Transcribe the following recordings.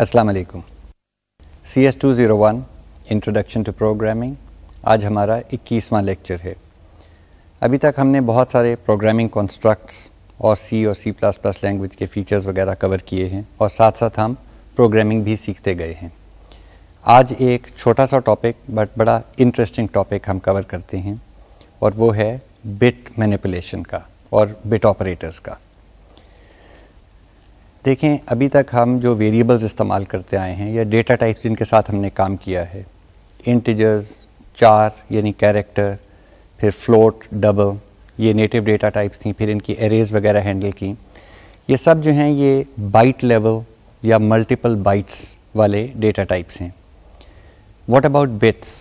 अस्सलाम वालेकुम C S two zero one introduction to programming आज हमारा इक्कीसवां लेक्चर है अभी तक हमने बहुत सारे प्रोग्रामिंग कॉन्स्ट्रक्ट्स और सी और सी प्लस प्लस लैंग्वेज के फ़ीचर्स वगैरह कवर किए हैं और साथ साथ हम प्रोग्रामिंग भी सीखते गए हैं आज एक छोटा सा टॉपिक बट बड़ा इंटरेस्टिंग टॉपिक हम कवर करते हैं और वो है बिट मैनिपुलेशन का और बिट ऑपरेटर्स का देखें अभी तक हम जो वेरिएबल्स इस्तेमाल करते आए हैं या डेटा टाइप्स जिनके साथ हमने काम किया है इंटीजर्स चार यानी कैरेक्टर फिर फ्लोट डबल ये नेटिव डेटा टाइप्स थी फिर इनकी एरेज वगैरह हैंडल की ये सब जो हैं ये बाइट लेवल या मल्टीपल बाइट्स वाले डेटा टाइप्स हैं वॉट अबाउट बिट्स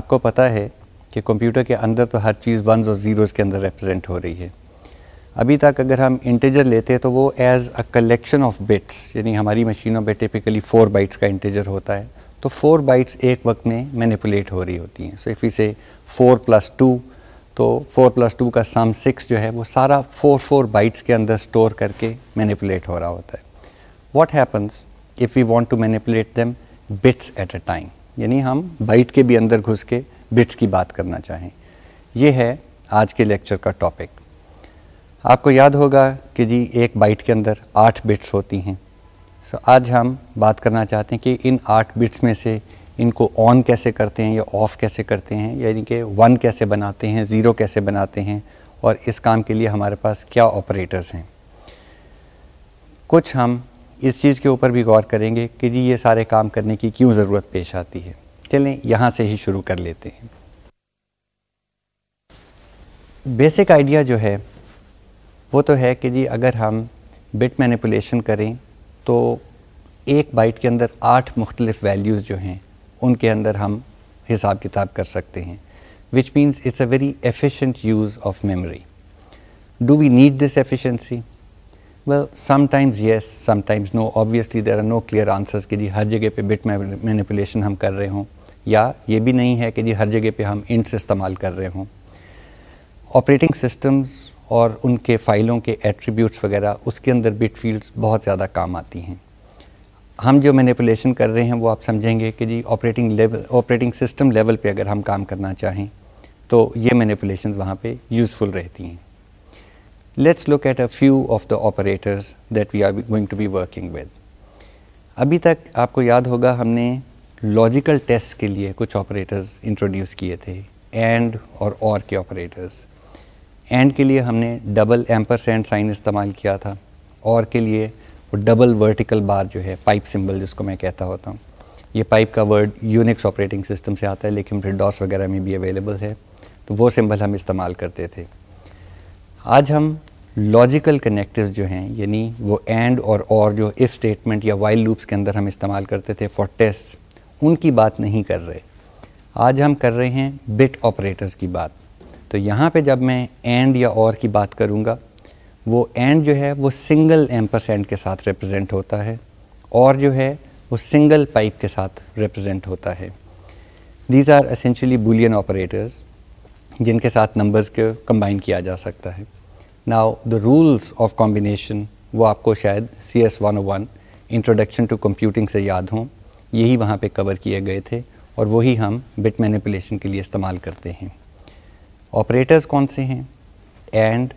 आपको पता है कि कंप्यूटर के अंदर तो हर चीज़ वन और ज़ीरोज़ के अंदर रिप्रेजेंट हो रही है अभी तक अगर हम इंटेजर लेते हैं तो वो as a collection of bits यानी हमारी मशीनों पर टिपिकली फोर बाइट्स का इंटेजर होता है तो फोर बाइट्स एक वक्त में मैनिपुलेट हो रही होती हैं सो इफ़ इसे फोर प्लस टू तो फोर प्लस टू का सम सिक्स जो है वो सारा फोर फोर बाइट्स के अंदर स्टोर करके मैनिपुलेट हो रहा होता है what happens if you want to manipulate them bits at a time यानी हम बाइट के भी अंदर घुस के बिट्स की बात करना चाहें ये है आज के लेक्चर का टॉपिक आपको याद होगा कि जी एक बाइट के अंदर आठ बिट्स होती हैं सो आज हम बात करना चाहते हैं कि इन आठ बिट्स में से इनको ऑन कैसे करते हैं या ऑफ़ कैसे करते हैं यानी कि वन कैसे बनाते हैं ज़ीरो कैसे बनाते हैं और इस काम के लिए हमारे पास क्या ऑपरेटर्स हैं कुछ हम इस चीज़ के ऊपर भी गौर करेंगे कि जी ये सारे काम करने की क्यों ज़रूरत पेश आती है चलें यहाँ से ही शुरू कर लेते हैं बेसिक आइडिया जो है वो तो है कि जी अगर हम बिट मैनिपुलेशन करें तो एक बाइट के अंदर आठ मुख्तलिफ वैल्यूज़ जो हैं उनके अंदर हम हिसाब किताब कर सकते हैं which means it's a very efficient use of memory do we need this efficiency well sometimes yes sometimes no obviously there are no clear answers कि जी हर जगह पे बिट मैनिपुलेशन हम कर रहे हों या ये भी नहीं है कि जी हर जगह पे हम इंट्स इस्तेमाल कर रहे हों ऑपरेटिंग सिस्टम्स और उनके फ़ाइलों के एट्रीब्यूट्स वगैरह उसके अंदर बिट फील्ड्स बहुत ज़्यादा काम आती हैं हम जो मैनिपुलेशन कर रहे हैं वो आप समझेंगे कि जी operating level operating system level पे अगर हम काम करना चाहें तो ये मैनिपुलेशन वहाँ पे यूज़फुल रहती हैं let's look at a few of the operators that we are going to be working with अभी तक आपको याद होगा हमने लॉजिकल टेस्ट के लिए कुछ ऑपरेटर्स इंट्रोड्यूस किए थे एंड और और के ऑपरेटर्स एंड के लिए हमने डबल एम्पर सेंड साइन इस्तेमाल किया था और के लिए वो डबल वर्टिकल बार जो है पाइप सिंबल जिसको मैं कहता होता हूँ ये पाइप का वर्ड यूनिक्स ऑपरेटिंग सिस्टम से आता है लेकिन फिर डॉस वगैरह में भी अवेलेबल है तो वो सिंबल हम इस्तेमाल करते थे आज हम लॉजिकल कनेक्टिव जो हैं यानी वो एंड और और जो इफ़ स्टेटमेंट या वाइल्ड लूप्स के अंदर हम इस्तेमाल करते थे फॉर टेस्ट उनकी बात नहीं कर रहे आज हम कर रहे हैं बिट ऑपरेटर्स की बात तो यहाँ पे जब मैं एंड या और की बात करूँगा वो एंड जो है वो सिंगल एम्परसेंट के साथ रिप्रेजेंट होता है और जो है वो सिंगल पाइप के साथ रिप्रेजेंट होता है these are essentially boolean operators जिनके साथ नंबर्स को कंबाइन किया जा सकता है now the rules of combination वो आपको शायद C S one one introduction to computing से याद हों यही वहाँ पे कवर किए गए थे और वही हम बिट मैनिपुलेशन के लिए इस्तेमाल करते हैं ऑपरेटर्स कौन से हैं एंड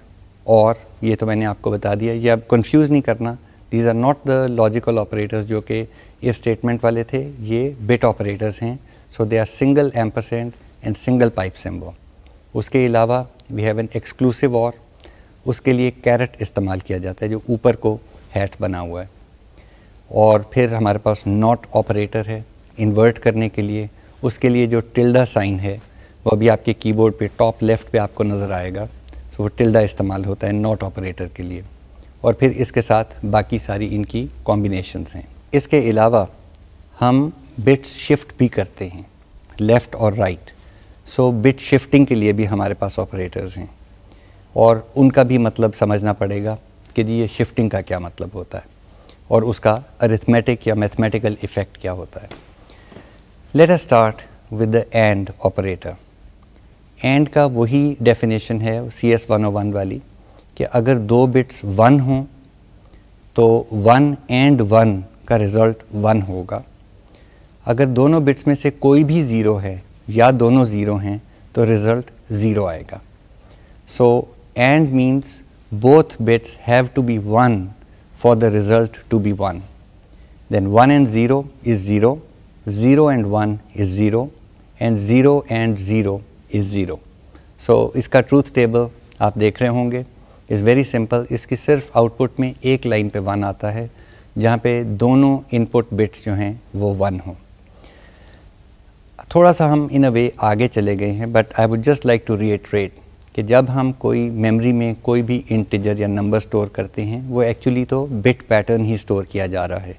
और ये तो मैंने आपको बता दिया ये अब कन्फ्यूज़ नहीं करना these are not the logical operators जो कि ये स्टेटमेंट वाले थे ये बिट ऑपरेटर्स हैं so they are single ampersand and single pipe symbol उसके अलावा वी हैव एन एक्सक्लूसिव और उसके लिए कैरेट इस्तेमाल किया जाता है जो ऊपर को हैट बना हुआ है और फिर हमारे पास नॉट ऑपरेटर है इन्वर्ट करने के लिए उसके लिए जो टिल्डा साइन है वो अभी आपके कीबोर्ड पे टॉप लेफ्ट पे आपको नज़र आएगा सो वो टिल्डा इस्तेमाल होता है नॉट ऑपरेटर के लिए और फिर इसके साथ बाकी सारी इनकी कॉम्बिनेशनस हैं इसके अलावा हम बिट्स शिफ्ट भी करते हैं लेफ़्ट और राइट सो बिट शिफ्टिंग के लिए भी हमारे पास ऑपरेटर्स हैं और उनका भी मतलब समझना पड़ेगा कि जी ये शिफ्टिंग का क्या मतलब होता है और उसका अरिथमेटिक या मैथमेटिकल इफ़ेक्ट क्या होता है let us start with the and operator and का वही डेफिनेशन है C S one O one वाली कि अगर दो बिट्स वन हों तो वन एंड वन का रिज़ल्ट वन होगा अगर दोनों बिट्स में से कोई भी ज़ीरो है या दोनों ज़ीरो हैं तो रिज़ल्ट ज़ीरो आएगा so and means both bits have to be one for the result to be one then one and zero is zero zero and one is zero and zero and zero is zero so इसका truth table आप देख रहे होंगे is very simple इसकी सिर्फ output में एक line पे वन आता है जहाँ पे दोनों इनपुट बिट्स जो हैं वो वन हों थोड़ा सा हम इन अ वे आगे चले गए हैं but I would just like to reiterate कि जब हम कोई मेमोरी में कोई भी इंटीजर या नंबर स्टोर करते हैं वो एक्चुअली तो बिट पैटर्न ही स्टोर किया जा रहा है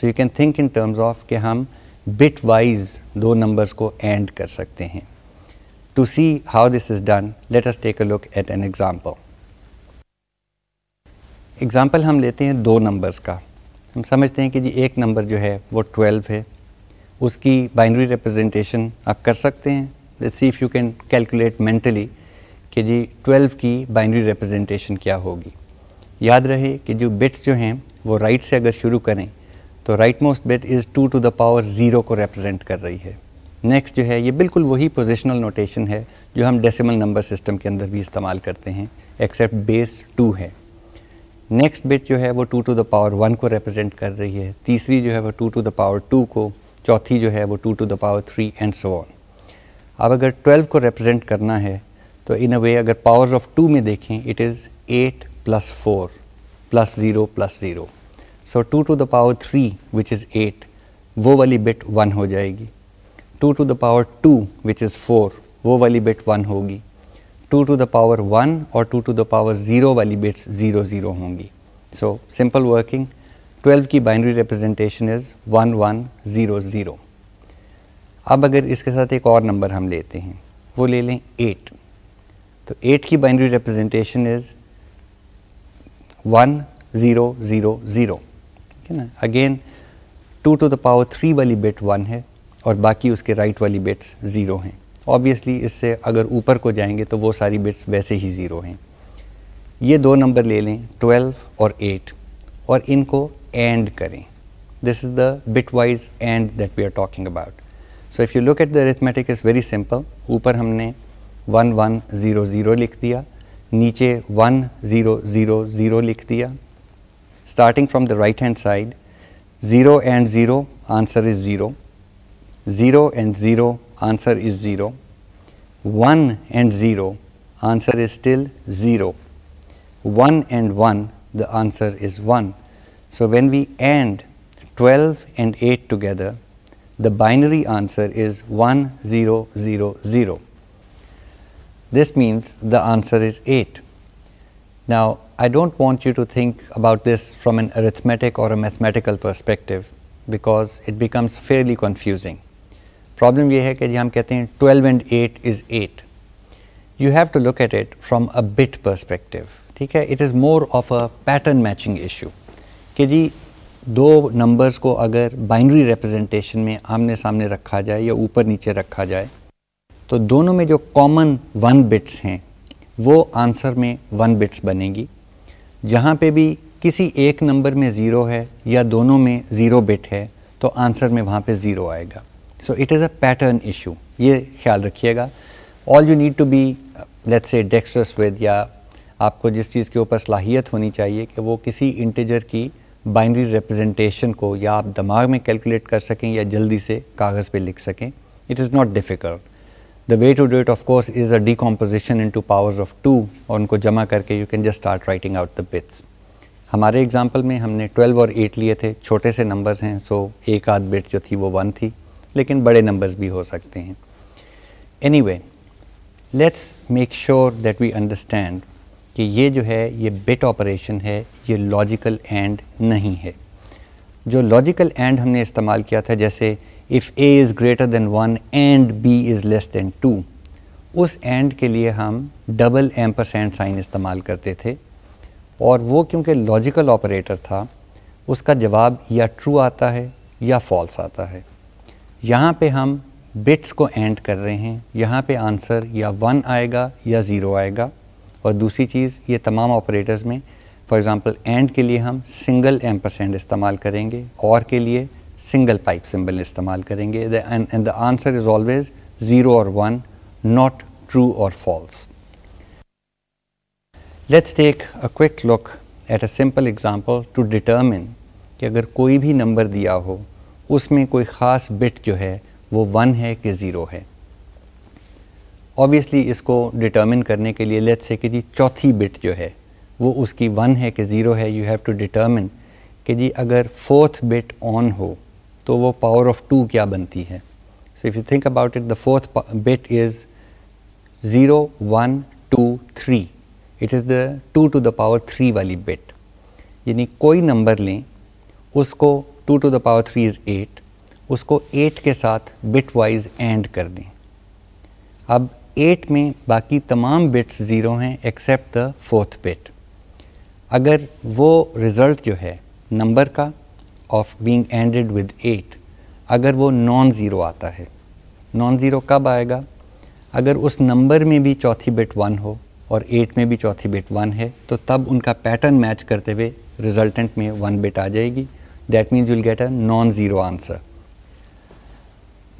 so you can think in terms of कि हम बिट वाइज दो नंबर्स को एंड कर सकते हैं To see how this is done, let us take a look at an example. Example हम लेते हैं दो numbers का हम समझते हैं कि जी एक number जो है वो 12 है उसकी binary representation आप कर सकते हैं Let's see if you can calculate mentally कि जी 12 की binary representation क्या होगी याद रहे कि जो bits जो हैं वो right से अगर शुरू करें तो right most bit is two to the power zero को रिप्रेजेंट कर रही है नेक्स्ट जो है ये बिल्कुल वही पोजिशनल नोटेशन है जो हम डेसिमल नंबर सिस्टम के अंदर भी इस्तेमाल करते हैं एक्सेप्ट बेस टू है नेक्स्ट बिट जो है वो two to the power one को रिप्रेजेंट कर रही है तीसरी जो है वो two to the power two को चौथी जो है वो two to the power three and so on अब अगर ट्वेल्व को रिप्रेजेंट करना है तो इन अ वे अगर पावर्स ऑफ टू में देखें it is eight plus four plus zero plus zero so two to the power three which is eight वो वाली बिट वन हो जाएगी two to the power two which is four वो वाली bit one होगी two to the power one और two to the power zero वाली bits zero zero होंगी सो सिंपल वर्किंग 12 की binary representation is one one zero zero अब अगर इसके साथ एक और नंबर हम लेते हैं वो ले लें एट तो एट की binary representation is one zero zero zero ठीक है ना again two to the power three वाली बिट वन है और बाकी उसके राइट वाली बिट्स ज़ीरो हैं ऑब्वियसली इससे अगर ऊपर को जाएंगे तो वो सारी बिट्स वैसे ही ज़ीरो हैं ये दो नंबर ले लें ट्वेल्व और एट और इनको एंड करें this is the bit wise and that we are talking about so if you look at the arithmetic is very simple ऊपर हमने वन वन ज़ीरो ज़ीरो लिख दिया नीचे वन ज़ीरो ज़ीरो ज़ीरो लिख दिया starting from the right hand side zero and zero answer is zero 0 and 0 answer is 0, 1 and 0 answer is still 0, 1 and 1 the answer is 1. So, when we AND 12 and 8 together, the binary answer is 1 0 0 0. This means the answer is 8. Now, I do not want you to think about this from an arithmetic or a mathematical perspective because it becomes fairly confusing. Problem ये है कि जी हम कहते हैं twelve and eight is eight you have to look at it from a bit perspective ठीक है it is more of a pattern matching issue कि जी दो नंबर्स को अगर बाइनरी रिप्रेजेंटेशन में आमने सामने रखा जाए या ऊपर नीचे रखा जाए तो दोनों में जो कॉमन वन बिट्स हैं वो आंसर में वन बिट्स बनेगी जहाँ पे भी किसी एक नंबर में ज़ीरो है या दोनों में ज़ीरो बिट है तो आंसर में वहाँ पे ज़ीरो आएगा so it is a pattern issue ये ख्याल रखिएगा all you need to be let say dexterous with या आपको जिस चीज़ के ऊपर सलाहियत होनी चाहिए कि वो किसी इंटीजर की बाइनरी रिप्रेजेंटेशन को या आप दिमाग में कैलकुलेट कर सकें या जल्दी से कागज़ पे लिख सकें it is not difficult the way to do it of course is a decomposition into powers of two और उनको जमा करके you can just start writing out the bits हमारे एग्ज़ाम्पल में हमने ट्वेल्व और एट लिए थे छोटे से नंबर्स हैं सो एक आध बिट जो थी वो वन थी लेकिन बड़े नंबर्स भी हो सकते हैं anyway let's make sure that we understand कि ये जो है ये बिट ऑपरेशन है ये लॉजिकल एंड नहीं है जो लॉजिकल एंड हमने इस्तेमाल किया था जैसे if A is greater than one and B is less than two उस एंड के लिए हम डबल एम परसेंट साइन इस्तेमाल करते थे और वो क्योंकि लॉजिकल ऑपरेटर था उसका जवाब या ट्रू आता है या फॉल्स आता है यहाँ पे हम बिट्स को एंड कर रहे हैं यहाँ पे आंसर या वन आएगा या ज़ीरो आएगा और दूसरी चीज़ ये तमाम ऑपरेटर्स में फॉर एग्ज़ाम्पल एंड के लिए हम सिंगल एम परसेंट इस्तेमाल करेंगे और के लिए सिंगल पाइप सिंबल इस्तेमाल करेंगे and the answer is always zero or one not true or false let's take a quick look at a simple example to determine कि अगर कोई भी नंबर दिया हो उसमें कोई ख़ास बिट जो है वो वन है कि ज़ीरो है ऑब्वियसली इसको डिटर्मिन करने के लिए लेट्स से कि जी चौथी बिट जो है वो उसकी वन है कि ज़ीरो है यू हैव टू डिटर्मिन कि जी अगर फोर्थ बिट ऑन हो तो वो पावर ऑफ टू क्या बनती है so if you think about it the fourth bit is zero one two three it is the two to the power three वाली बिट यानी कोई नंबर लें उसको two to the power three is eight उसको eight के साथ bit wise and कर दें अब एट में बाकी तमाम बिट्स ज़ीरो हैं एक्सेप्ट द फोर्थ बिट अगर वो रिज़ल्ट जो है नंबर का of being ANDed with eight अगर वो नॉन ज़ीरो आता है नॉन ज़ीरो कब आएगा अगर उस नंबर में भी चौथी बिट वन हो और एट में भी चौथी बिट वन है तो तब उनका पैटर्न मैच करते हुए रिजल्टेंट में वन बिट आ जाएगी that means you'll get a non zero answer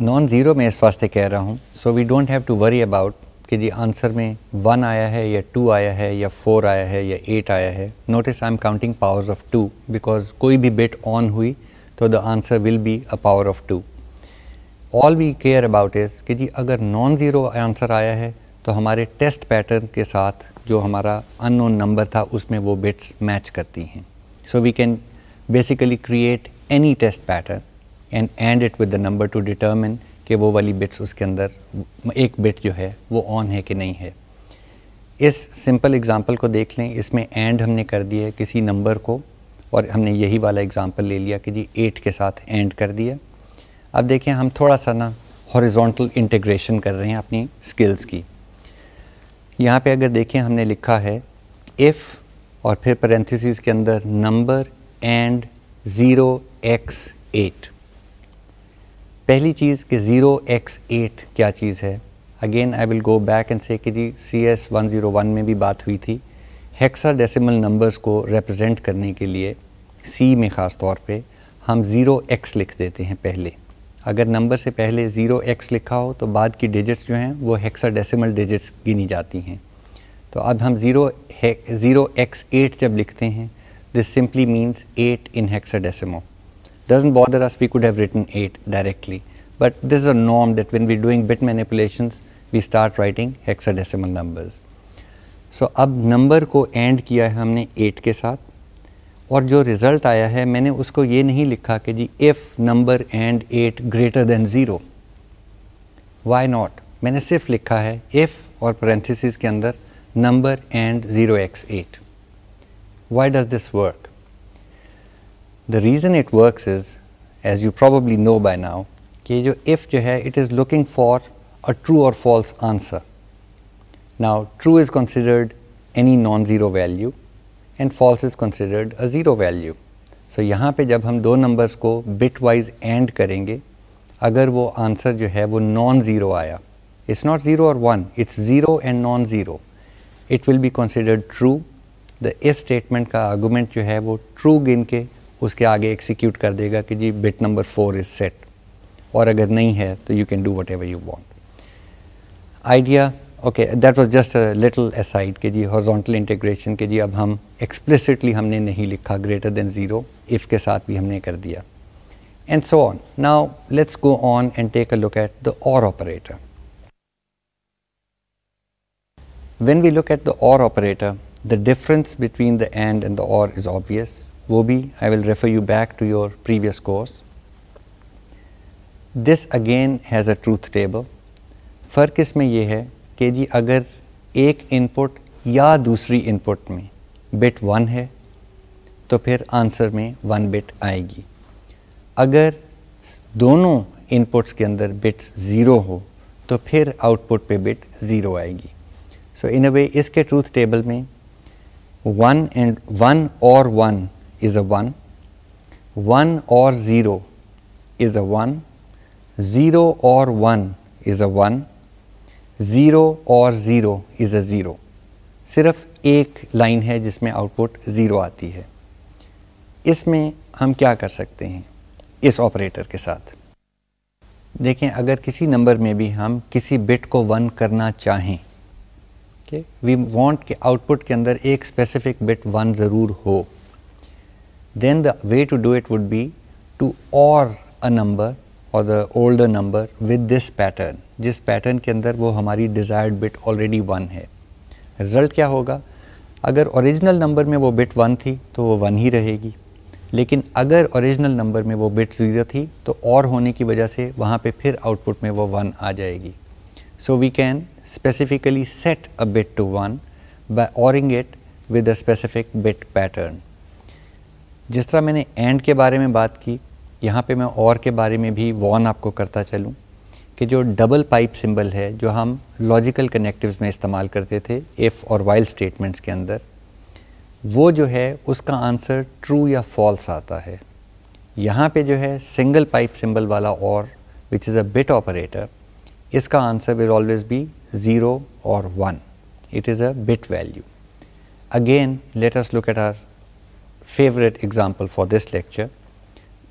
non zero मैं इस वास्ते कह रहा हूँ so we don't have to worry about कि जी आंसर में वन आया है या टू आया है या फोर आया है या एट आया है notice I am counting powers of two because कोई भी बेट ऑन हुई तो the answer will be a power of two all we care about is कि जी अगर नॉन ज़ीरो आंसर आया है तो हमारे टेस्ट पैटर्न के साथ जो हमारा अननोन नंबर था उसमें वो बिट्स मैच करती हैं so we can basically create any test pattern and end it with the number to determine कि वो वाली बिट्स उसके अंदर एक बिट जो है वो ऑन है कि नहीं है इस सिंपल एग्ज़ाम्पल को देख लें इसमें एंड हमने कर दिया है किसी नंबर को और हमने यही वाला एग्ज़ाम्पल ले लिया कि जी एट के साथ एंड कर दिया अब देखें हम थोड़ा सा ना हॉरिजॉन्टल इंटीग्रेशन कर रहे हैं अपनी स्किल्स की यहाँ पे अगर देखें हमने लिखा है इफ़ और फिर पेरेंथिस के अंदर number and zero x eight पहली चीज़ कि ज़ीरो एक्स एट क्या चीज़ है again I will go back and say कि जी C S one zero one में भी बात हुई थी हेक्सा डेसिमल नंबर्स को रिप्रेजेंट करने के लिए सी में ख़ास तौर पे हम ज़ीरो एक्स लिख देते हैं पहले अगर नंबर से पहले ज़ीरो एक्स लिखा हो तो बाद की डिजिट्स जो हैं वो हेक्सा डेसिमल डिजिट्स गिनी जाती हैं तो अब हम ज़ीरो ज़ीरो एक्स एट जब लिखते हैं This simply means 8 in hexadecimal. Doesn't bother us, we could have written 8 directly. But this is a norm that when we're doing bit manipulations, we start writing hexadecimal numbers. So ab number ko end kiya hai humne 8 ke saath. और जो result आया है मैंने उसको ये नहीं लिखा कि जी if number and 8 greater than 0. Why not? मैंने सिर्फ लिखा है if और parentheses के अंदर number and 0x8. Why does this work? The reason it works is, as you probably know by now, if it is looking for a true or false answer. Now true is considered any non-zero value and false is considered a zero value. So यहाँ पे जब हम दो numbers को and करेंगे अगर वो answer जो है वो non-zero आया It's not 0 or 1, it's 0 and non-zero. It will be considered true the if statement का आर्गूमेंट जो है वो ट्रू गिन के उसके आगे एक्सिक्यूट कर देगा कि जी bit number four is set और अगर नहीं है तो you can do whatever you want idea okay that was just little aside के जी हॉर्जोंटल इंटीग्रेशन के जी अब हम एक्सप्लिसिटली हमने नहीं लिखा ग्रेटर देन ज़ीरो इफ़ के साथ भी हमने कर दिया and so on now let's go on and take a look at the or operator when we look at the or operator The difference between the and and the or is obvious. Wobi, I will refer you back to your previous course. This again has a truth table फ़र्क इसमें यह है कि जी अगर एक input या दूसरी इनपुट में बिट वन है तो फिर आंसर में वन बिट आएगी अगर दोनों इनपुट्स के अंदर बिट्स ज़ीरो हो तो फिर आउटपुट पे बिट ज़ीरो आएगी सो इन अ वे इसके ट्रूथ टेबल में 1 and 1 or 1 is a 1, 1 or 0 is a 1, 0 or 1 is a 1, 0 और 0 इज़ अ ज़ीरो सिर्फ एक लाइन है जिसमें आउटपुट ज़ीरो आती है इसमें हम क्या कर सकते हैं इस ऑपरेटर के साथ देखें अगर किसी नंबर में भी हम किसी बिट को वन करना चाहें कि वी वांट के आउटपुट के अंदर एक स्पेसिफिक बिट वन ज़रूर हो then the way to do it would be to or a number or the old number with this pattern जिस पैटर्न के अंदर वो हमारी डिज़ायर्ड बिट ऑलरेडी वन है रिज़ल्ट क्या होगा अगर ओरिजिनल नंबर में वो बिट वन थी तो वो वन ही रहेगी लेकिन अगर ओरिजिनल नंबर में वो बिट ज़ीरो थी तो और होने की वजह से वहाँ पे फिर आउटपुट में वो वन आ जाएगी so we can specifically set a bit to 1 by ORing it with a specific bit pattern. जिस तरह मैंने एंड के बारे में बात की यहाँ पे मैं और के बारे में भी वॉन आपको करता चलूँ कि जो डबल पाइप सिम्बल है जो हम लॉजिकल कनेक्टिव्स में इस्तेमाल करते थे if और वाइल स्टेटमेंट्स के अंदर वो जो है उसका आंसर ट्रू या फॉल्स आता है यहाँ पे जो है सिंगल पाइप सिम्बल वाला or which is a bit operator इसका answer will always be 0 or 1. It is a bit value. Again, let us look at our favorite example for this lecture.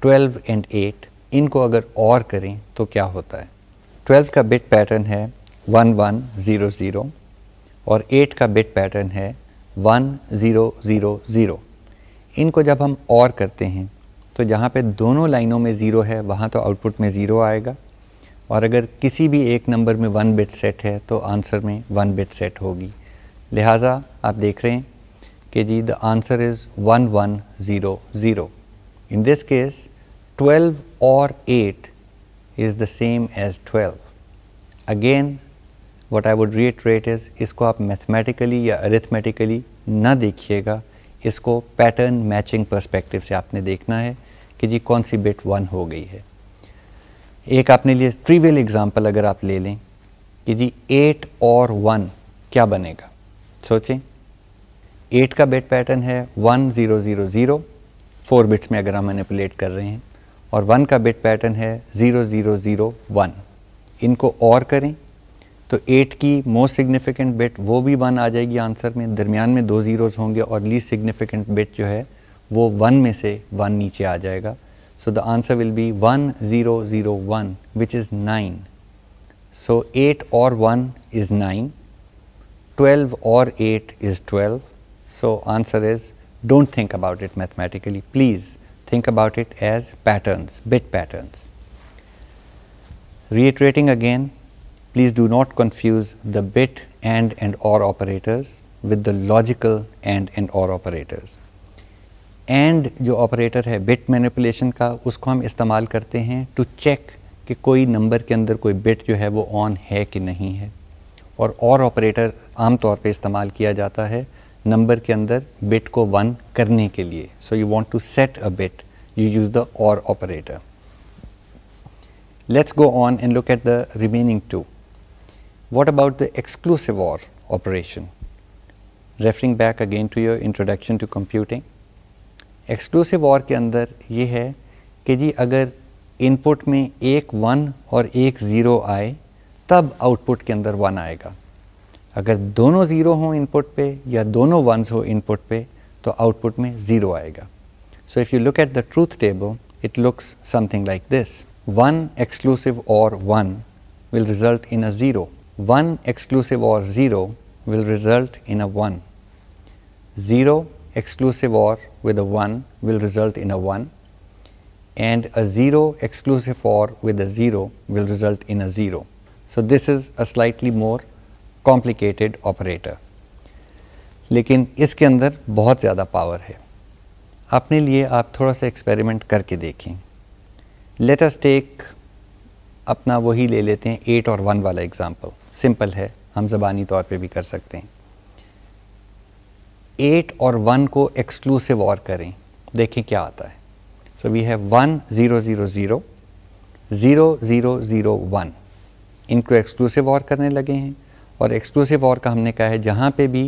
12 and 8 इनको अगर और करें तो क्या होता है 12 का बिट पैटर्न है 1100 और 8 का बिट पैटर्न है 1000 इनको जब हम और करते हैं तो जहाँ पे दोनों लाइनों में ज़ीरो है वहाँ तो आउटपुट में ज़ीरो आएगा और अगर किसी भी एक नंबर में वन बिट सेट है तो आंसर में वन बिट सेट होगी लिहाजा आप देख रहे हैं कि जी the answer is one one zero zero in this case twelve or eight is the same as twelve again what I would rate is इसको आप मैथमेटिकली या अरिथमेटिकली ना देखिएगा इसको पैटर्न मैचिंग पर्सपेक्टिव से आपने देखना है कि जी कौन सी बिट वन हो गई है एक आपने लिए ट्रिवियल एग्जाम्पल अगर आप ले लें कि जी एट और वन क्या बनेगा सोचें एट का बेट पैटर्न है one zero zero zero four bits में अगर हम मैनिपुलेट कर रहे हैं और वन का बेट पैटर्न है ज़ीरो ज़ीरो ज़ीरो वन इनको और करें तो एट की मोस्ट सिग्निफिकेंट बेट वो भी वन आ जाएगी आंसर में दरमियान में दो ज़ीरोज़ होंगे और लीस्ट सिग्निफिकेंट बेट जो है वो वन में से वन नीचे आ जाएगा So, the answer will be 1001 which is 9. So, 8 or 1 is 9, 12 or 8 is 12. So, answer is do not think about it mathematically please think about it as patterns, bit patterns. Reiterating again please do not confuse the bit and and or operators with the logical and and or operators. And जो operator है bit manipulation का उसको हम इस्तेमाल करते हैं to check कि कोई नंबर के अंदर कोई बिट जो है वो ऑन है कि नहीं है और और ऑपरेटर आम तौर पे इस्तेमाल किया जाता है नंबर के अंदर बिट को वन करने के लिए so you want to set a bit you use the or operator let's go on and look at the remaining two what about the exclusive or operation referring back again to your introduction to computing exclusive और के अंदर ये है कि जी अगर input में एक वन और एक ज़ीरो आए तब आउटपुट के अंदर वन आएगा अगर दोनों ज़ीरो हों इनपुट पे या दोनों वंस हो इनपुट पे तो आउटपुट में ज़ीरो आएगा so if you look at the truth table it looks something like this one exclusive or one will result in a zero one exclusive or zero will result in a one zero exclusive OR with a 1 will result in a 1 and a 0 exclusive OR with a 0 will result in a 0. So, this is a slightly more complicated operator. लेकिन इसके अंदर बहुत ज़्यादा power है अपने लिए आप थोड़ा सा एक्सपेरिमेंट करके देखें लेट अस टेक अपना वही ले लेते हैं एट और वन वाला एग्ज़ाम्पल सिंपल है हम ज़बानी तौर पे भी कर सकते हैं एट और वन को एक्सक्लूसिव और करें देखें क्या आता है so we have one zero zero zero zero zero zero one इनको एक्सक्लूसिव और करने लगे हैं और एक्सक्लूसिव और का हमने कहा है जहाँ पे भी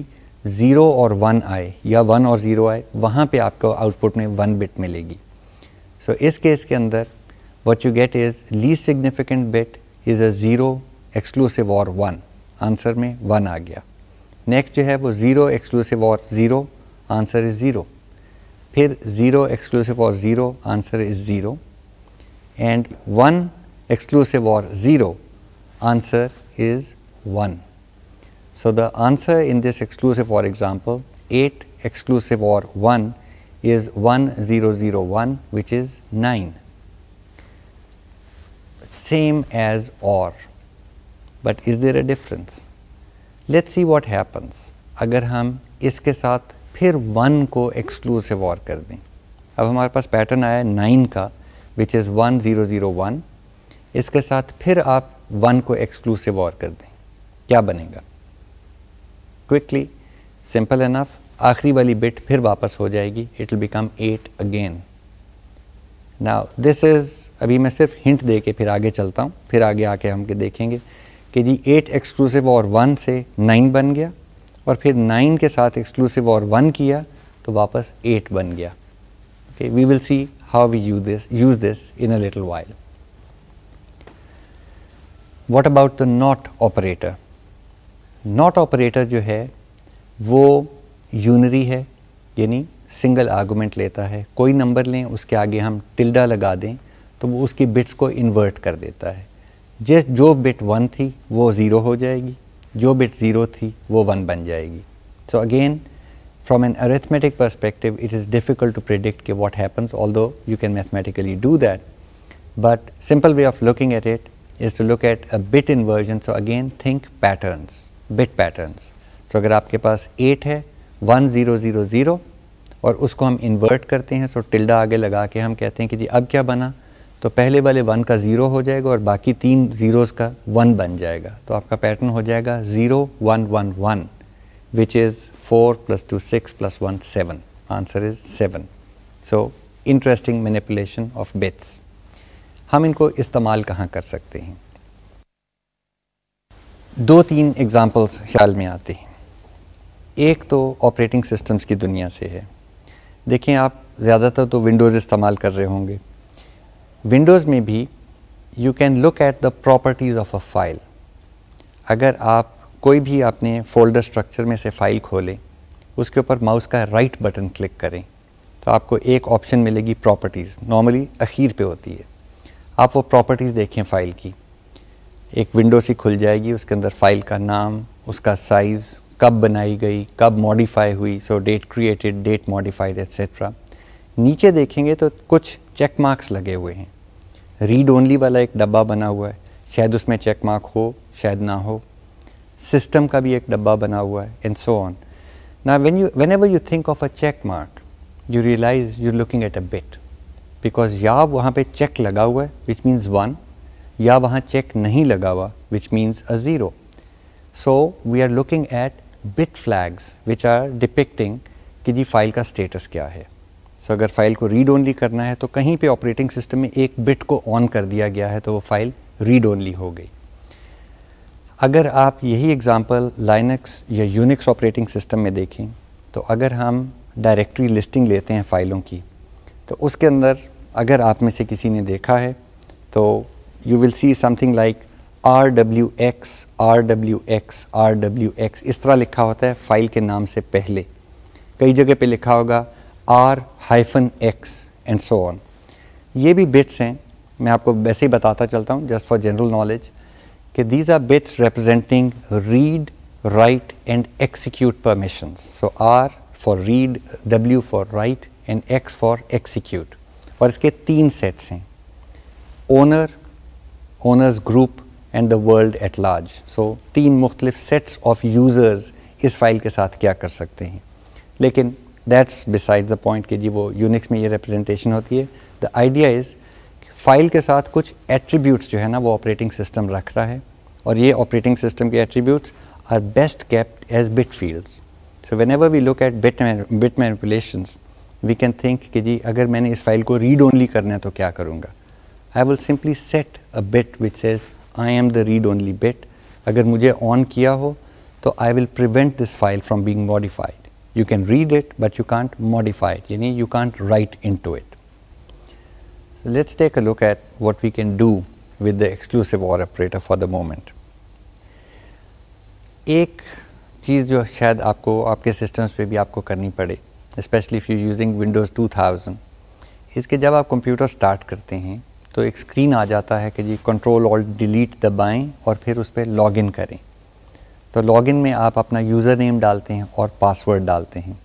ज़ीरो और वन आए या वन और ज़ीरो आए वहाँ पे आपको आउटपुट में वन बिट मिलेगी सो so, इस केस के अंदर what you get is least significant bit is a zero exclusive or one answer में वन आ गया Next, जो है वो exclusive or zero, answer is zero. zero. फिर zero exclusive or zero answer is zero and exclusive or 0, answer is 1. So, the answer in this exclusive or example 8 exclusive or 1 is 1001 which is 9. Same as OR, but is there a difference? Let's see what happens अगर हम इसके साथ फिर one को exclusive और कर दें अब हमारे पास पैटर्न आया नाइन का which is one zero zero one इसके साथ फिर आप वन को एक्सक्लूसिव और कर दें क्या बनेगा क्विकली सिंपल इनफ आखिरी वाली बिट फिर वापस हो जाएगी it will become eight again now this is अभी मैं सिर्फ हिंट दे के फिर आगे चलता हूँ फिर आगे आके हम के देखेंगे कि जी एट एक्सक्लूसिव और वन से नाइन बन गया और फिर नाइन के साथ एक्सक्लूसिव और वन किया तो वापस एट बन गया okay we will see how we use this use this in a little while what about the not operator not operator जो है वो यूनरी है यानी सिंगल आर्गूमेंट लेता है कोई नंबर लें उसके आगे हम टिल्डा लगा दें तो वो उसकी बिट्स को इन्वर्ट कर देता है जिस जो बिट वन थी वो ज़ीरो हो जाएगी जो बिट ज़ीरो थी वो वन बन जाएगी so again from an arithmetic perspective it is difficult to predict कि what happens although you can mathematically do that but simple way of looking at it is to look at a bit inversion so again think patterns bit patterns सो अगर आपके पास eight है one zero zero zero और उसको हम invert करते हैं सो so टिल्डा आगे लगा के हम कहते हैं कि जी अब क्या बना तो पहले वाले वन का ज़ीरो हो जाएगा और बाकी तीन ज़ीरोज़ का वन बन जाएगा तो आपका पैटर्न हो जाएगा zero one one one which is four plus two six plus one seven answer is seven so interesting manipulation of bits हम इनको इस्तेमाल कहाँ कर सकते हैं दो तीन एग्ज़ाम्पल्स ख्याल में आते हैं एक तो ऑपरेटिंग सिस्टम्स की दुनिया से है देखें आप ज़्यादातर तो विंडोज़ इस्तेमाल कर रहे होंगे विंडोज़ में भी you can look at the properties of a file अगर आप कोई भी अपने फोल्डर स्ट्रक्चर में से फाइल खोलें उसके ऊपर माउस का राइट बटन क्लिक करें तो आपको एक ऑप्शन मिलेगी प्रॉपर्टीज़ नॉर्मली अखीर पे होती है आप वो प्रॉपर्टीज़ देखें फ़ाइल की एक विंडो सी खुल जाएगी उसके अंदर फ़ाइल का नाम उसका साइज़ कब बनाई गई कब मॉडिफाई हुई so date created date modified etcetera नीचे देखेंगे तो कुछ चेक मार्क्स लगे हुए हैं रीड ओनली वाला एक डब्बा बना हुआ है शायद उसमें चेक मार्क हो शायद ना हो सिस्टम का भी एक डब्बा बना हुआ है एंड सो ऑन ना when you whenever you think of a check mark you realise you looking at a bit because या वहाँ पे चेक लगा हुआ है विच मीन्स वन या वहाँ चेक नहीं लगा हुआ which means a zero so we are looking at bit flags which are depicting कि जी फाइल का स्टेटस क्या है सो so, अगर फाइल को रीड ओनली करना है तो कहीं पे ऑपरेटिंग सिस्टम में एक बिट को ऑन कर दिया गया है तो वो फाइल रीड ओनली हो गई अगर आप यही एग्ज़ाम्पल लाइनक्स या यूनिक्स ऑपरेटिंग सिस्टम में देखें तो अगर हम डायरेक्टरी लिस्टिंग लेते हैं फ़ाइलों की तो उसके अंदर अगर आप में से किसी ने देखा है तो you will see something like R W X R W X R W X इस तरह लिखा होता है फ़ाइल के नाम से पहले कई जगह पे लिखा होगा R hyphen X and so on ये भी बिट्स हैं मैं आपको वैसे ही बताता चलता हूँ जस्ट फॉर जनरल नॉलेज कि these are bits representing read write and execute permission so R for read W for write and X for execute और इसके तीन सेट्स हैं owner owner's group and the world at large so तीन मुख्तलिफ sets of users इस file के साथ क्या कर सकते हैं लेकिन दैट्स बिसाइड द पॉइंट कि जी वो यूनिक्स में ये रिप्रेजेंटेशन होती है द आइडिया इज़ फाइल के साथ कुछ एट्रीब्यूट्स जो है ना वो ऑपरेटिंग सिस्टम रख रहा है और ये ऑपरेटिंग सिस्टम के attributes are best kept as bit fields so whenever we look at bit bit manipulation we can think कि जी अगर मैंने इस फाइल को रीड ओनली करना है तो क्या करूँगा I will simply set a bit which says I am the read only bit अगर मुझे ऑन किया हो तो I will prevent this file from being modified You can read it, but you can't modify it, yani you can't write into it. So let's take a look at what we can do with the exclusive OR operator for the moment. एक चीज़ जो शायद आपको आपके systems पे भी आपको करनी पड़े specially if you using Windows 2000 इसके जब आप कंप्यूटर स्टार्ट करते हैं तो एक स्क्रीन आ जाता है कि जी कंट्रोल ऑल डिलीट दबाएं और फिर उस पर लॉग करें तो लॉगिन में आप अपना यूज़र नेम डालते हैं और पासवर्ड डालते हैं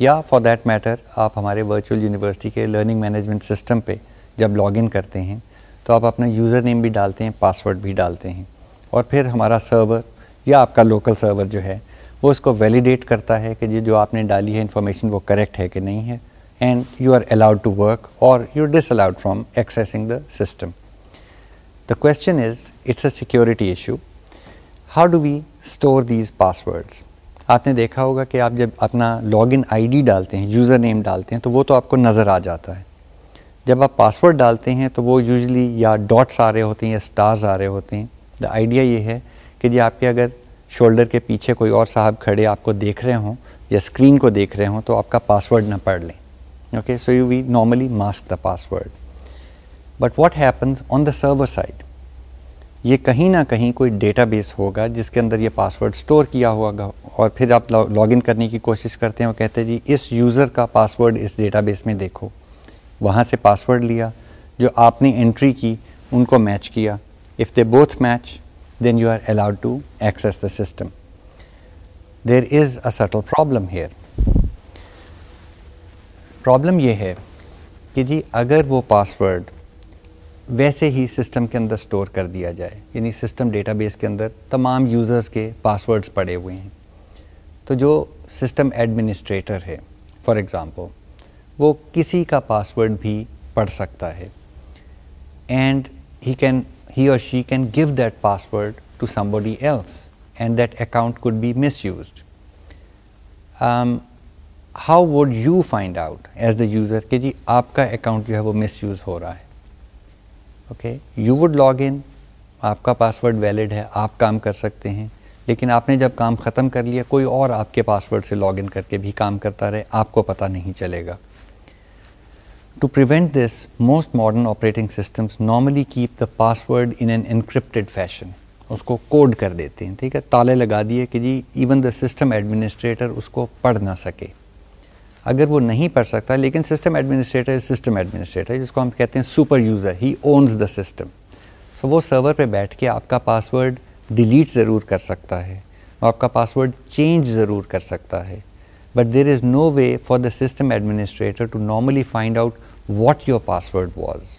या फॉर दैट मैटर आप हमारे वर्चुअल यूनिवर्सिटी के लर्निंग मैनेजमेंट सिस्टम पे जब लॉगिन करते हैं तो आप अपना यूज़र नेम भी डालते हैं पासवर्ड भी डालते हैं और फिर हमारा सर्वर या आपका लोकल सर्वर जो है वो उसको वैलिडेट करता है कि जो आपने डाली है इन्फॉर्मेशन वो करेक्ट है कि नहीं है and you are allowed to work or you disallowed from accessing the system the question is it's a security issue how do we store these passwords आपने देखा होगा कि आप जब अपना लॉग इन आई डालते हैं यूज़र नेम डालते हैं तो वो तो आपको नज़र आ जाता है जब आप पासवर्ड डालते हैं तो वो यूजली या डॉट्स आ रहे होते हैं या स्टार्स आ रहे होते हैं द आइडिया ये है कि जी आपके अगर शोल्डर के पीछे कोई और साहब खड़े आपको देख रहे हों या स्क्रीन को देख रहे हों तो आपका पासवर्ड ना पढ़ लें okay so you we normally mask the password but what happens on the server side ये कहीं ना कहीं कोई डेटाबेस होगा जिसके अंदर ये पासवर्ड स्टोर किया होगा और फिर आप लॉगिन करने की कोशिश करते हैं और कहते हैं जी इस यूज़र का पासवर्ड इस डेटाबेस में देखो वहाँ से पासवर्ड लिया जो आपने एंट्री की उनको मैच किया if they both match then you are allowed to access the system there is a subtle problem here problem ये है कि जी अगर वो पासवर्ड वैसे ही सिस्टम के अंदर स्टोर कर दिया जाए यानी सिस्टम डेटाबेस के अंदर तमाम यूज़र्स के पासवर्ड्स पड़े हुए हैं तो जो सिस्टम एडमिनिस्ट्रेटर है फॉर एग्ज़ाम्पल वो किसी का पासवर्ड भी पढ़ सकता है and he can he or she can give that password to somebody else and that account could be misuse how would you find out as the user कि जी आपका अकाउंट जो है वो मिस यूज़ हो रहा है okay you would log in आपका पासवर्ड वैलिड है आप काम कर सकते हैं लेकिन आपने जब काम ख़त्म कर लिया कोई और आपके पासवर्ड से लॉग इन करके भी काम करता रहे आपको पता नहीं चलेगा to prevent this most modern operating systems normally keep the password in an encrypted fashion उसको कोड कर देते हैं ठीक है ताले लगा दिए कि जी इवन द सिस्टम एडमिनिस्ट्रेटर उसको पढ़ ना सके अगर वो नहीं पढ़ सकता लेकिन सिस्टम एडमिनिस्ट्रेटर सिस्टम एडमिनिस्ट्रेटर जिसको हम कहते हैं super user he owns the system so वो सर्वर पे बैठ के आपका पासवर्ड डिलीट ज़रूर कर सकता है आपका पासवर्ड चेंज ज़रूर कर सकता है but there is no way for the system administrator to normally find out what your password was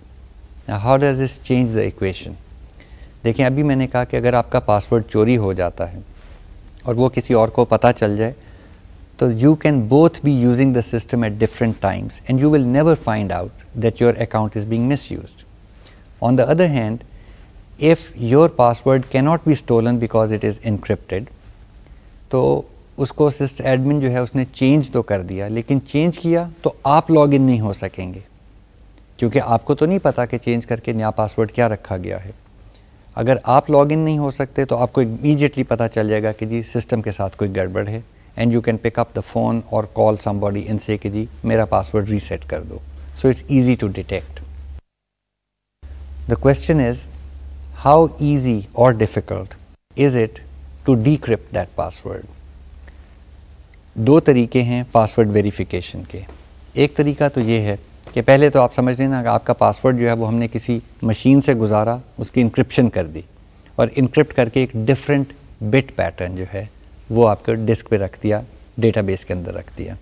how does this change the equation देखें अभी मैंने कहा कि अगर आपका पासवर्ड चोरी हो जाता है और वो किसी और को पता चल जाए तो you can both be using the system at different times and you will never find out that your account is being misuse on the other hand if your password cannot be stolen because it is encrypted तो उसको cyst admin जो है उसने change तो कर दिया लेकिन change किया तो आप लॉग इन नहीं हो सकेंगे क्योंकि आपको तो नहीं पता कि चेंज करके नया पासवर्ड क्या रखा गया है अगर आप लॉग इन नहीं हो सकते तो आपको इमीजिएटली पता चल जाएगा कि जी सिस्टम के साथ कोई गड़बड़ है and you can pick up the phone और कॉल समबॉडी इन से कि जी मेरा पासवर्ड रीसेट कर दो so it's easy to detect the question is how easy or difficult is it to decrypt that password दो तरीके हैं पासवर्ड वेरीफिकेशन के एक तरीका तो ये है कि पहले तो आप समझ लेना कि आपका पासवर्ड जो है वो हमने किसी मशीन से गुजारा उसकी इंक्रिप्शन कर दी और इंक्रिप्ट करके एक डिफरेंट बिट पैटर्न जो है वो आपके डिस्क पे रख दिया डेटाबेस के अंदर रख दिया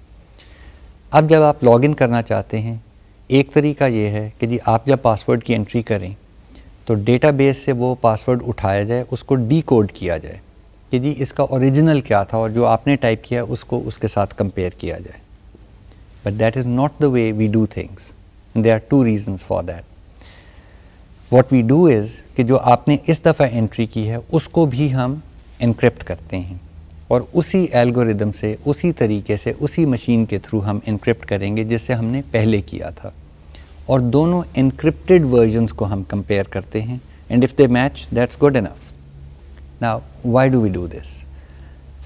अब जब आप लॉगिन करना चाहते हैं एक तरीका ये है कि जी आप जब पासवर्ड की एंट्री करें तो डेटाबेस से वो पासवर्ड उठाया जाए उसको डीकोड किया जाए कि जी इसका ओरिजिनल क्या था और जो आपने टाइप किया उसको उसके साथ कंपेयर किया जाए but that is not the way we do things they are two reasons for that what we do is कि जो आपने इस दफ़ा एंट्री की है उसको भी हम इनक्रिप्ट करते हैं और उसी एल्गोरिदम से उसी तरीके से उसी मशीन के थ्रू हम इनक्रिप्ट करेंगे जिससे हमने पहले किया था और दोनों इनक्रिप्टेड वर्जन्स को हम कंपेयर करते हैं and if they match that's good enough now why do we do this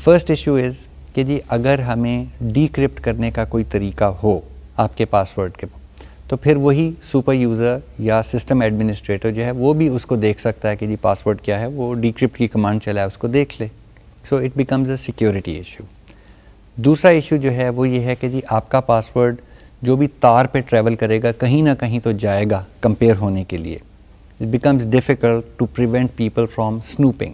first issue is कि जी अगर हमें डिक्रिप्ट करने का कोई तरीका हो आपके पासवर्ड के तो फिर वही सुपर यूज़र या सिस्टम एडमिनिस्ट्रेटर जो है वो भी उसको देख सकता है कि जी पासवर्ड क्या है वो डिक्रिप्ट की कमांड चलाए उसको देख ले so it becomes a security issue दूसरा इशू जो है वो ये है कि जी आपका पासवर्ड जो भी तार पे ट्रैवल करेगा कहीं ना कहीं तो जाएगा कंपेयर होने के लिए it becomes difficult to prevent people from snooping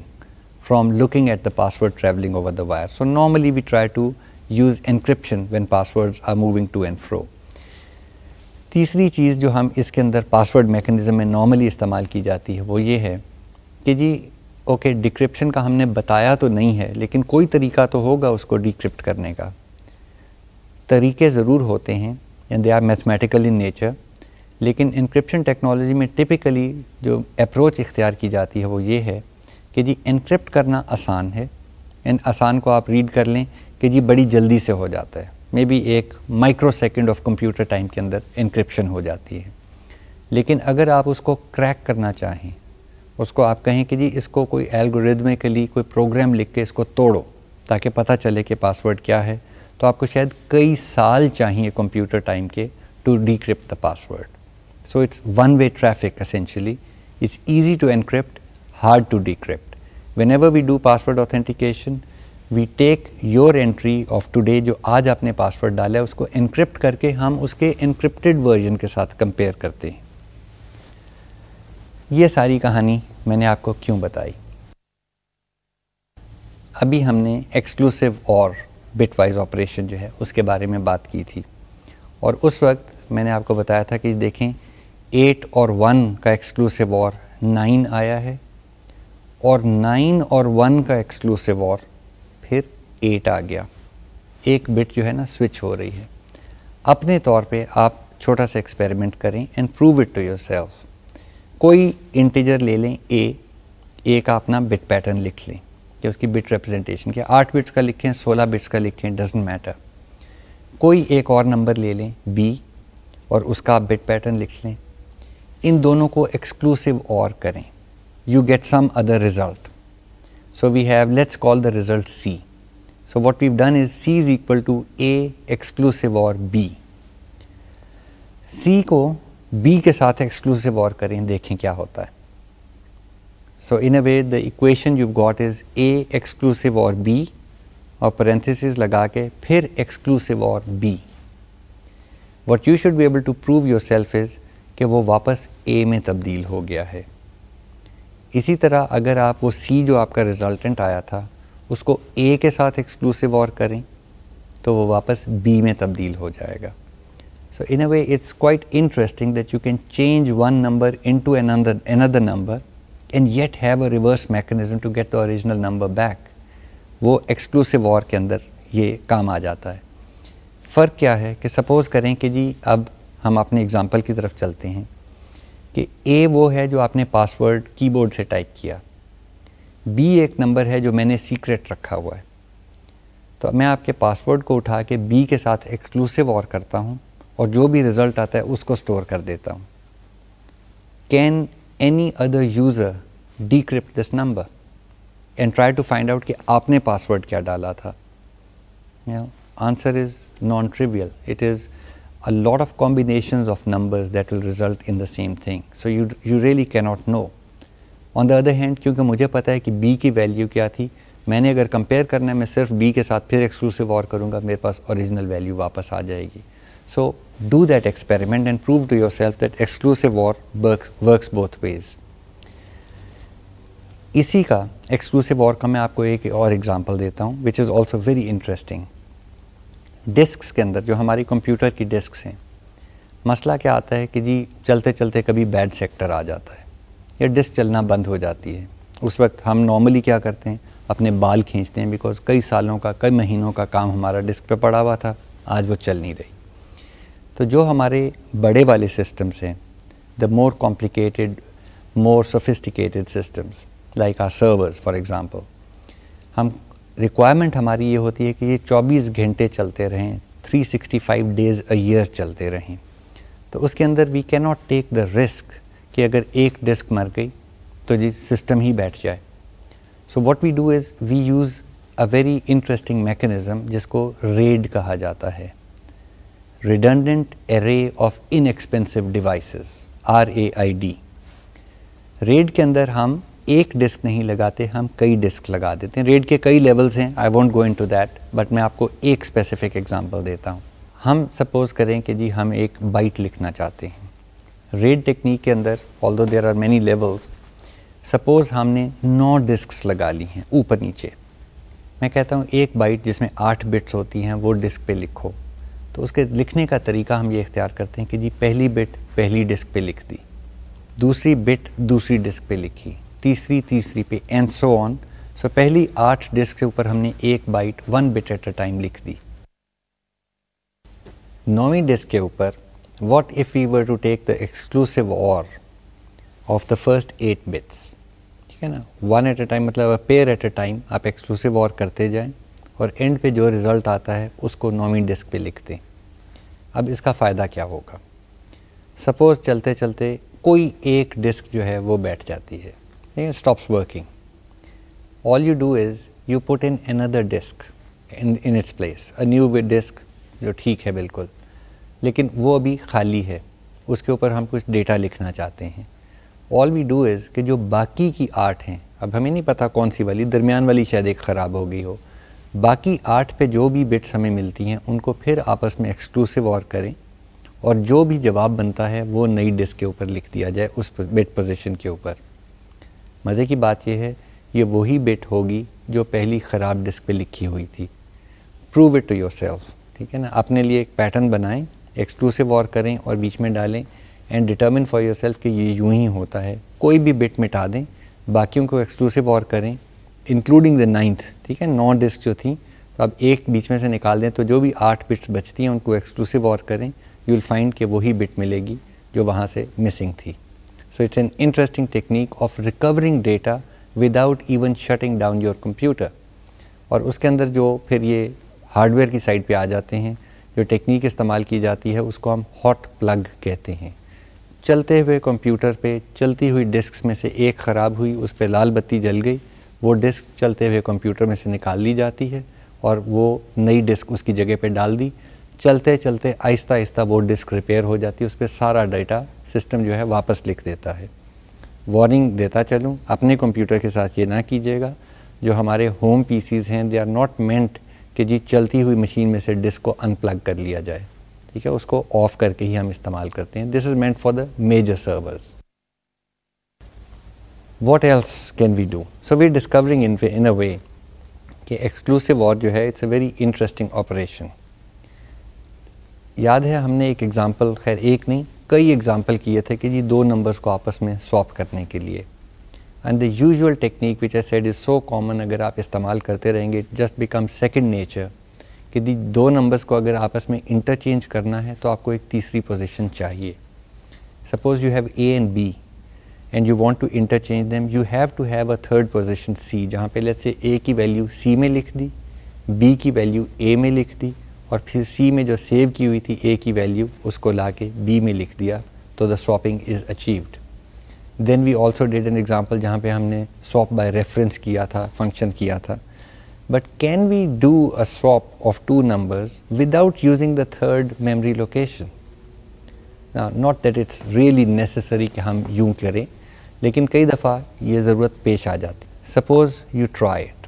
from looking at the password travelling over the wire so normally we try to use encryption when passwords are moving to and fro तीसरी चीज़ जो हम इसके अंदर password mechanism में normally इस्तेमाल की जाती है वो ये है कि जी ओके डिक्रिप्शन का हमने बताया तो नहीं है लेकिन कोई तरीका तो होगा उसको डिक्रिप्ट करने का तरीके ज़रूर होते हैं and they are mathematical in nature लेकिन इंक्रिप्शन टेक्नोलॉजी में टिपिकली जो अप्रोच इख्तियार की जाती है वो ये है कि जी इनक्रिप्ट करना आसान है इन आसान को आप रीड कर लें कि जी बड़ी जल्दी से हो जाता है मे बी एक microsecond of computer time के अंदर इंक्रिप्शन हो जाती है लेकिन अगर आप उसको क्रैक करना चाहें उसको आप कहें कि जी इसको कोई एल्गोरिदमिकली कोई प्रोग्राम लिख के इसको तोड़ो ताकि पता चले कि पासवर्ड क्या है तो आपको शायद कई साल चाहिए कंप्यूटर टाइम के to decrypt the password so it's one way traffic essentially it's easy to encrypt to decrypt whenever we do password authentication we take your entry of today जो आज आपने पासवर्ड डाला है उसको encrypt करके हम उसके इनक्रिप्टेड वर्जन के साथ कंपेयर करते हैं ये सारी कहानी मैंने आपको क्यों बताई अभी हमने एक्सक्लूसिव और बिट वाइज ऑपरेशन जो है उसके बारे में बात की थी और उस वक्त मैंने आपको बताया था कि देखें एट और वन का एक्सक्लूसिव और नाइन आया है और नाइन और वन का एक्सक्लूसिव और फिर एट आ गया एक बिट जो है ना स्विच हो रही है अपने तौर पे आप छोटा सा एक्सपेरिमेंट करें and prove it to yourself कोई इंटीजर ले लें ए ए का अपना बिट पैटर्न लिख लें कि उसकी बिट रिप्रेजेंटेशन क्या आठ बिट्स का लिखें सोलह बिट्स का लिखें डजेंट मैटर कोई एक और नंबर ले लें बी और उसका आप बिट पैटर्न लिख लें इन दोनों को एक्सक्लूसिव और करें you get some other result so we have let's call the result C so what we done is C is equal to A exclusive or B C को B के साथ exclusive or करें देखें क्या होता है so in a way the equation you got is A exclusive or B और parenthesis लगा के फिर exclusive or B what you should be able to prove yourself is कि वो वापस ए में तब्दील हो गया है इसी तरह अगर आप वो सी जो आपका रिजल्टेंट आया था उसको ए के साथ एक्सक्लूसिव और करें तो वो वापस बी में तब्दील हो जाएगा So, in a way it's quite interesting that you can change one number into another, another number and yet have a reverse mechanism to get the original number back. वो exclusive OR के अंदर ये काम आ जाता है फ़र्क क्या है कि सपोज़ करें कि जी अब हम अपने एग्ज़ाम्पल की तरफ चलते हैं कि ए वो है जो आपने पासवर्ड कीबोर्ड से टाइप किया बी एक नंबर है जो मैंने सीक्रेट रखा हुआ है तो मैं आपके पासवर्ड को उठा के बी के साथ एक्सक्लूसिव और करता हूँ और जो भी रिज़ल्ट आता है उसको स्टोर कर देता हूँ can any other user decrypt this number and try to find out कि आपने पासवर्ड क्या डाला था answer is non trivial it is a lot of combination of numbers that will result in the same thing so you you really cannot know on the other hand क्योंकि मुझे पता है कि बी की value क्या थी मैंने अगर कंपेयर करना है मैं सिर्फ बी के साथ फिर एक्सक्लूसिव और करूँगा मेरे पास ओरिजिनल वैल्यू वापस आ जाएगी सो do that experiment and prove to yourself that exclusive or works, works both ways. इसी का एक्सक्लूसिव वॉर का मैं आपको एक और एग्जांपल देता हूँ which is also very interesting disk के अंदर जो हमारी कंप्यूटर की डिस्क हैं मसला क्या आता है कि जी चलते चलते कभी बैड सेक्टर आ जाता है या डिस्क चलना बंद हो जाती है उस वक्त हम नॉर्मली क्या करते हैं अपने बाल खींचते हैं बिकॉज कई सालों का कई महीनों का काम हमारा डिस्क पर पड़ा हुआ था आज वो चल नहीं रही तो जो हमारे बड़े वाले सिस्टम्स हैं the more complicated more sophisticated systems like our servers for example हम रिक्वायरमेंट हमारी ये होती है कि ये 24 घंटे चलते रहें 365 डेज़ अ ईयर चलते रहें तो उसके अंदर we cannot take the risk कि अगर एक डिस्क मर गई तो जी सिस्टम ही बैठ जाए so what we do is we use a very interesting mechanism जिसको रेड कहा जाता है redundant array of inexpensive devices RAID RAID के अंदर हम एक डिस्क नहीं लगाते हम कई डिस्क लगा देते हैं रेड के कई लेवल्स हैं I won't go into that but मैं आपको एक स्पेसिफिक एग्जाम्पल देता हूँ हम सपोज करें कि जी हम एक बाइट लिखना चाहते हैं रेड टेक्निक के अंदर although there are many levels suppose हमने नौ डिस्क लगा ली हैं ऊपर नीचे मैं कहता हूँ एक बाइट जिसमें आठ बिट्स होती हैं वो डिस्क पे लिखो तो उसके लिखने का तरीका हम ये इख्तियार करते हैं कि जी पहली बिट पहली डिस्क पे लिख दी दूसरी बिट दूसरी डिस्क पे लिखी तीसरी तीसरी पे एंड सो ऑन सो पहली आठ डिस्क के ऊपर हमने एक byte one bit at a time लिख दी नौवीं डिस्क के ऊपर what if you were to take the exclusive or of the first eight bits ठीक है ना वन एट अ टाइम मतलब पेयर एट अ टाइम आप एक्सक्लूसिव और करते जाएं और एंड पे जो रिज़ल्ट आता है उसको नॉमी डिस्क पे लिखते हैं अब इसका फ़ायदा क्या होगा सपोज़ चलते चलते कोई एक डिस्क जो है वो बैठ जाती है stops working all you do is you put in another disk in in its place a new disk जो ठीक है बिल्कुल लेकिन वो अभी खाली है उसके ऊपर हम कुछ डेटा लिखना चाहते हैं ऑल वी डू इज़ कि जो बाकी की आर्ट हैं अब हमें नहीं पता कौन सी वाली दरमियान वाली शायद एक ख़राब हो गई हो बाकी आठ पे जो भी बिट्स हमें मिलती हैं उनको फिर आपस में एक्सक्लूसिव और करें और जो भी जवाब बनता है वो नई डिस्क के ऊपर लिख दिया जाए उस बिट पोजीशन के ऊपर मज़े की बात यह है ये वही बिट होगी जो पहली ख़राब डिस्क पे लिखी हुई थी prove it to yourself ठीक है ना अपने लिए एक पैटर्न बनाएं एक्सक्लूसिव और करें और बीच में डालें and determine for yourself कि ये यूं ही होता है कोई भी बिट मिटा दें बाकियों को एक्सक्लूसिव और करें इंक्लूडिंग द नाइन्थ ठीक है नौ डिस्क जो थी तो आप एक बीच में से निकाल दें तो जो भी आठ बिट्स बचती हैं उनको एक्सक्लूसिव और करें यू विल फाइंड कि वही बिट मिलेगी जो वहाँ से मिसिंग थी so it's an interesting technique of recovering data without even shutting down your computer और उसके अंदर जो फिर ये हार्डवेयर की साइड पे आ जाते हैं जो टेक्निक इस्तेमाल की जाती है उसको हम हॉट प्लग कहते हैं चलते हुए कंप्यूटर पे चलती हुई डिस्क में से एक ख़राब हुई उस पर लाल बत्ती जल गई वो डिस्क चलते हुए कंप्यूटर में से निकाल ली जाती है और वो नई डिस्क उसकी जगह पे डाल दी चलते चलते आहिस्ता आहिस्ता वो डिस्क रिपेयर हो जाती है उस पर सारा डाटा सिस्टम जो है वापस लिख देता है वार्निंग देता चलूँ अपने कंप्यूटर के साथ ये ना कीजिएगा जो हमारे होम पीसीज हैं दे आर नॉट मेंट कि जी चलती हुई मशीन में से डिस्क को अनप्लग कर लिया जाए ठीक है उसको ऑफ़ करके ही हम इस्तेमाल करते हैं this is meant for the major servers what else can we do? So, we discovering discovering in, in a way कि एक्सक्लूसिव और जो है it's a very interesting operation याद है हमने एक एग्ज़ाम्पल खैर एक नहीं कई एग्ज़ाम्पल किए थे कि जी दो नंबर्स को आपस में स्वॉप करने के लिए and the usual technique which I said is so common अगर आप इस्तेमाल करते रहेंगे it just become second nature कि दी दो नंबर्स को अगर आपस में इंटरचेंज करना है तो आपको एक तीसरी पोजिशन चाहिए suppose you have A and B and you want to interchange them you have to have a third position C जहाँ पे लेट्स से ए की वैल्यू सी में लिख दी बी की वैल्यू ए में लिख दी और फिर सी में जो सेव की हुई थी ए की वैल्यू उसको ला के बी में लिख दिया तो the swapping is achieved then we also did an example जहाँ पे हमने स्वॉप बाय रेफरेंस किया था फंक्शन किया था but can we do a swap of two numbers without using the third memory location not that it's really necessary कि हम यूँ करें लेकिन कई दफ़ा ये ज़रूरत पेश आ जाती सपोज़ यू ट्राई इट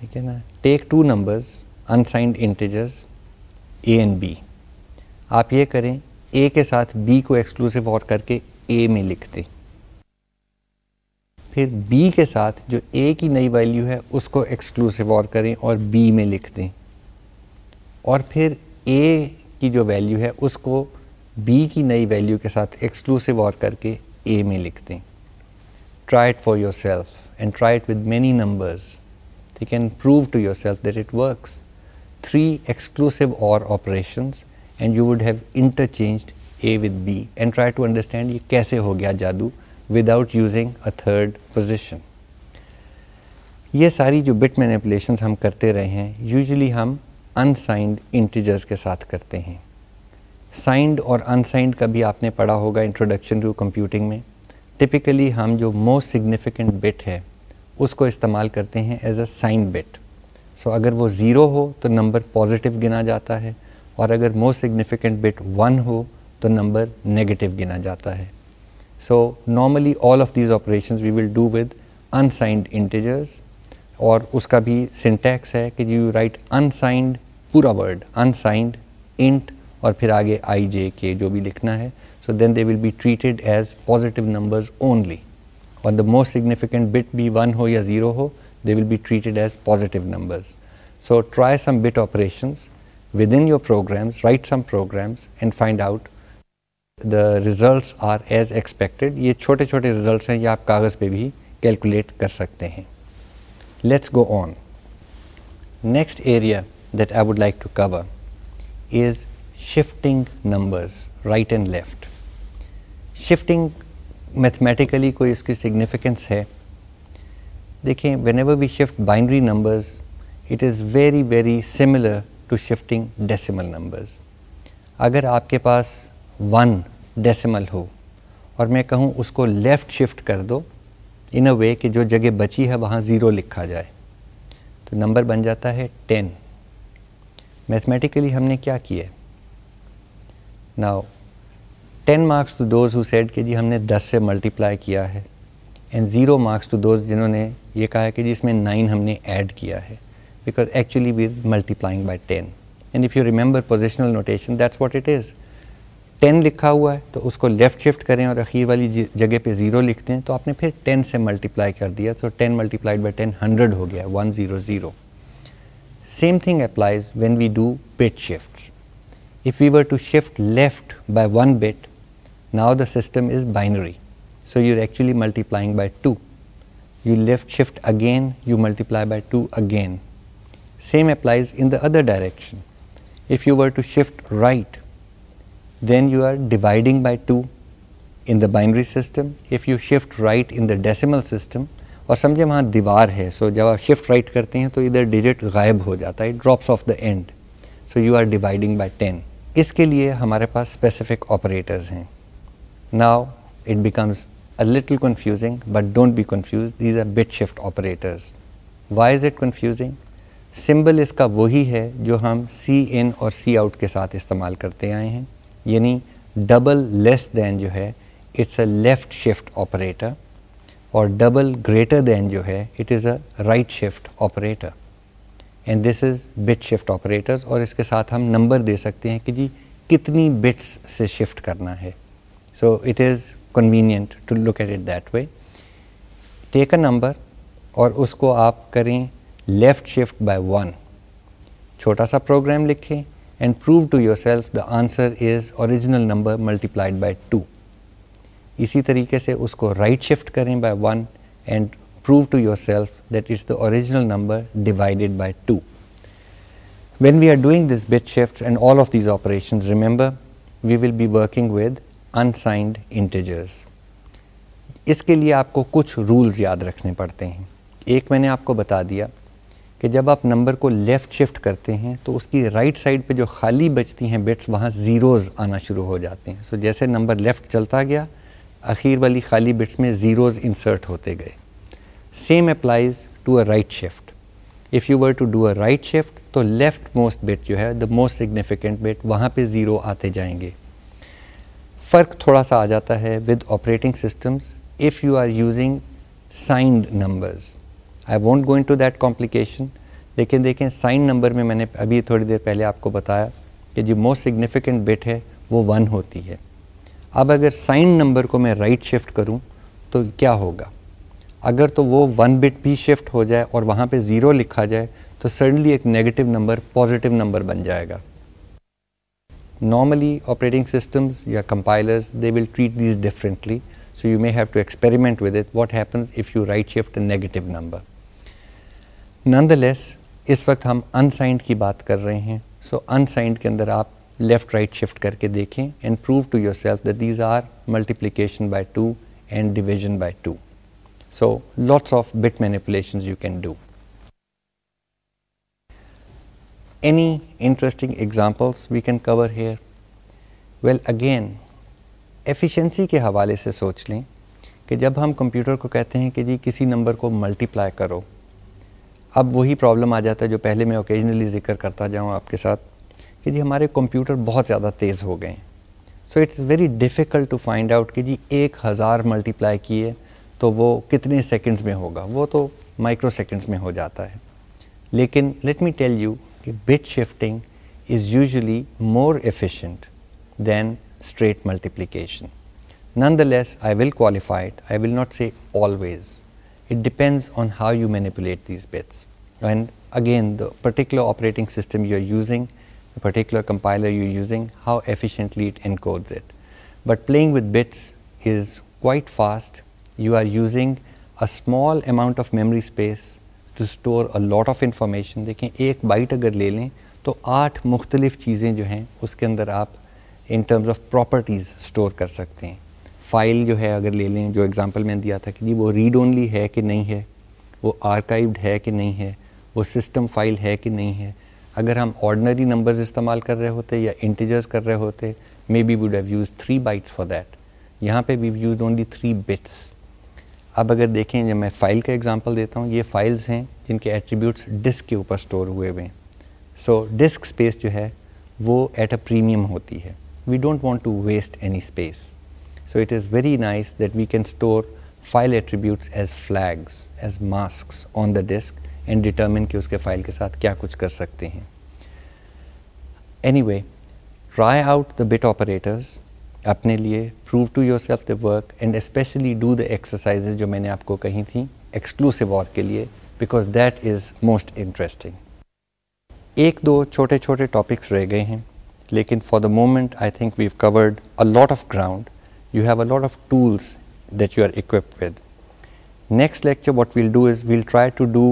ठीक है ना take two numbers unsigned integers A and B आप ये करें ए के साथ बी को एक्सक्लूसिव और करके ए में लिख दें फिर बी के साथ जो ए की नई वैल्यू है उसको एक्सक्लूसिव और करें और बी में लिख दें और फिर ए की जो वैल्यू है उसको बी की नई वैल्यू के साथ एक्सक्लूसिव और करके ए में लिख दें try it for yourself and try it with many numbers. You can prove to yourself that it works. Three exclusive OR operations and you would have interchanged A with B and try to understand ये कैसे हो गया जादू without using a third position. ये सारी जो bit manipulations हम करते रहे हैं यूजुअली हम अनसाइंड इंटीजर्स के साथ करते हैं साइंड और अनसाइंड का भी आपने पढ़ा होगा इंट्रोडक्शन टू कंप्यूटिंग में टिपिकली हम जो मोस्ट सिग्निफिकेंट बिट है उसको इस्तेमाल करते हैं as a sign bit so अगर वो ज़ीरो हो तो नंबर पॉजिटिव गिना जाता है और अगर मोस्ट सिग्निफिकेंट बिट वन हो तो नंबर नेगेटिव गिना जाता है so normally all of these operation we will do with unsigned integers और उसका भी सिंटैक्स है कि यू राइट अनसाइंड पूरा वर्ड अनसाइंड इंट और फिर आगे आई जे के जो भी लिखना है So then they will be treated as positive numbers only. On the most significant bit be 1 ho ya 0 ho, they will be treated as positive numbers. So try some bit operations within your programs, write some programs and find out the results are as expected. ये छोटे छोटे results हैं ये आप कागज़ पे calculate कर सकते हैं Let's go on. Next area that I would like to cover is shifting numbers right and left. Shifting mathematically कोई इसकी सिग्निफिकेंस है देखें whenever we shift binary numbers it is very very similar to shifting decimal numbers अगर आपके पास one decimal हो और मैं कहूँ उसको लेफ़्ट शिफ्ट कर दो इन अ वे कि जो जगह बची है वहाँ ज़ीरो लिखा जाए तो नंबर बन जाता है टेन मैथमेटिकली हमने क्या किया now ten marks to those who said कि जी हमने दस से मल्टीप्लाई किया है and zero marks to those जिन्होंने ये कहा है कि जी इसमें नाइन हमने ऐड किया है because actually we multiplying by ten and if you remember positional notation that's what it is ten लिखा हुआ है तो उसको लेफ़्ट शिफ्ट करें और अखीर वाली जगह पे ज़ीरो लिखते हैं तो आपने फिर टेन से मल्टीप्लाई कर दिया तो ten multiplied by ten hundred हो गया one zero zero same thing applies when we do bit shift if we were to shift left by one bit Now the system is binary. So you're actually multiplying by 2. You left shift again, you multiply by 2 again. Same applies in the other direction. If you were to shift right, then you are dividing by 2 in the binary system. If you shift right in the decimal system, और समझे वहाँ दीवार है so so जब आप shift right करते हैं तो इधर डिजिट गायब हो जाता है drops off the end so you are dividing by ten इसके लिए हमारे पास स्पेसिफिक ऑपरेटर्स हैं Now it becomes a little confusing, but don't be confused. These are bit shift operators. Why is it confusing? Symbol इसका वही है जो हम सी इन और सी आउट के साथ इस्तेमाल करते आए हैं यानी डबल लेस दैन जो है it's a left shift operator और डबल ग्रेटर दैन जो है it is a right shift operator and this is bit shift operators और इसके साथ हम नंबर दे सकते हैं कि जी कितनी बिट्स से शिफ्ट करना है So it is convenient to look at it that way. Take a number or usko aap karein left shift by one. Chota sa program likhe and prove to yourself the answer is original number multiplied by two. Isi tarike se usko right shift karein by one and prove to yourself that it's the original number divided by two. When we are doing this bit shifts and all of these operations, remember, we will be working with unsigned integers इसके लिए आपको कुछ rules याद रखने पड़ते हैं एक मैंने आपको बता दिया कि जब आप नंबर को लेफ़्ट शिफ्ट करते हैं तो उसकी राइट साइड पे जो खाली बचती हैं बिट्स वहाँ ज़ीरोज़ आना शुरू हो जाते हैं सो so, जैसे नंबर लेफ़्ट चलता गया आखिर वाली खाली बिट्स में ज़ीरोज़ इंसर्ट होते गए same applies to a right shift if you were to do a right shift तो लेफ़्ट मोस्ट बिट जो है द मोस्ट सिग्निफिकेंट बिट वहाँ पे ज़ीरो आते जाएंगे फ़र्क थोड़ा सा आ जाता है with operating systems if you are using signed numbers I won't going to that complication लेकिन देखें साइन नंबर में मैंने अभी थोड़ी देर पहले आपको बताया कि जो मोस्ट सिग्निफिकेंट बिट है वो वन होती है अब अगर साइन नंबर को मैं राइट शिफ्ट करूं तो क्या होगा अगर तो वो वन बिट भी शिफ्ट हो जाए और वहाँ पे ज़ीरो लिखा जाए तो सडनली एक नेगेटिव नंबर पॉजिटिव नंबर बन जाएगा normally operating systems, your compilers, they will treat these differently. So you may have to experiment with it. What happens if you right shift a negative number? Nonetheless, is waqt hum unsigned ki baat kar rahe hain. So unsigned ke andar aap left right shift karke dekhein and prove to yourself that these are multiplication by 2 and division by 2. So lots of bit manipulations you can do. Any interesting examples we can cover here? Well again, efficiency के हवाले से सोच लें कि जब हम computer को कहते हैं कि जी किसी नंबर को मल्टीप्लाई करो अब वही प्रॉब्लम आ जाता है जो पहले मैं ओकेजनली जिक्र करता जाऊँ आपके साथ कि जी हमारे कंप्यूटर बहुत ज़्यादा तेज़ हो गए so it's very difficult to find out कि जी एक हज़ार मल्टीप्लाई किए तो वो कितने सेकंड्स में होगा वो तो माइक्रो सेकंड्स में हो जाता है लेकिन let me tell you bit shifting is usually more efficient than straight multiplication. Nonetheless, I will qualify it. I will not say always. It depends on how you manipulate these bits. And again, the particular operating system you are using, the particular compiler you are using, how efficiently it encodes it. But playing with bits is quite fast. You are using a small amount of memory space to store a lot of information देखें एक bite अगर ले लें तो आठ मुख्तलिफ़ चीज़ें जो हैं उसके अंदर आप in terms of properties store कर सकते हैं फ़ाइल जो है अगर ले लें जो एग्ज़ाम्पल मैंने दिया था कि जी वो रीड ओनली है कि नहीं है वो आर्काइव्ड है कि नहीं है वो सिस्टम फाइल है कि नहीं है अगर हम ऑर्डनरी नंबर्स इस्तेमाल कर रहे होते या इंटीजर्स कर रहे होते may be would have use three bytes for that यहाँ पे we use only three bits अब अगर देखें जब मैं फ़ाइल का एग्जांपल देता हूँ ये फ़ाइल्स हैं जिनके एट्रीब्यूट्स डिस्क के ऊपर स्टोर हुए हुए हैं सो डिस्क स्पेस जो है वो एट अ प्रीमियम होती है we don't want to waste any space so it is very nice that we can store file attributes as flags as mask on the disk and determine कि उसके file के साथ क्या कुछ कर सकते हैं anyway try out the bit operators अपने लिए prove to yourself the work and specially do the exercise जो मैंने आपको कही थी एक्सक्लूसिव और के लिए because that is most interesting एक दो छोटे छोटे टॉपिक्स रह गए हैं लेकिन for the moment I think we've covered a lot of ground you have a lot of tools that you are equipped with next lecture what we'll do is we'll try to do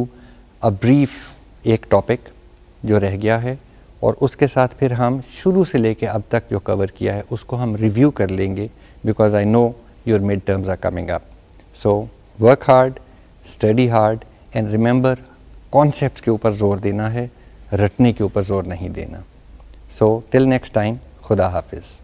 a brief एक topic जो रह गया है और उसके साथ फिर हम शुरू से लेके अब तक जो कवर किया है उसको हम रिव्यू कर लेंगे because I know your mid terms are coming up so work hard study hard and remember concept के ऊपर ज़ोर देना है रटने के ऊपर ज़ोर नहीं देना सो टिल नेक्स्ट टाइम खुदा हाफिज़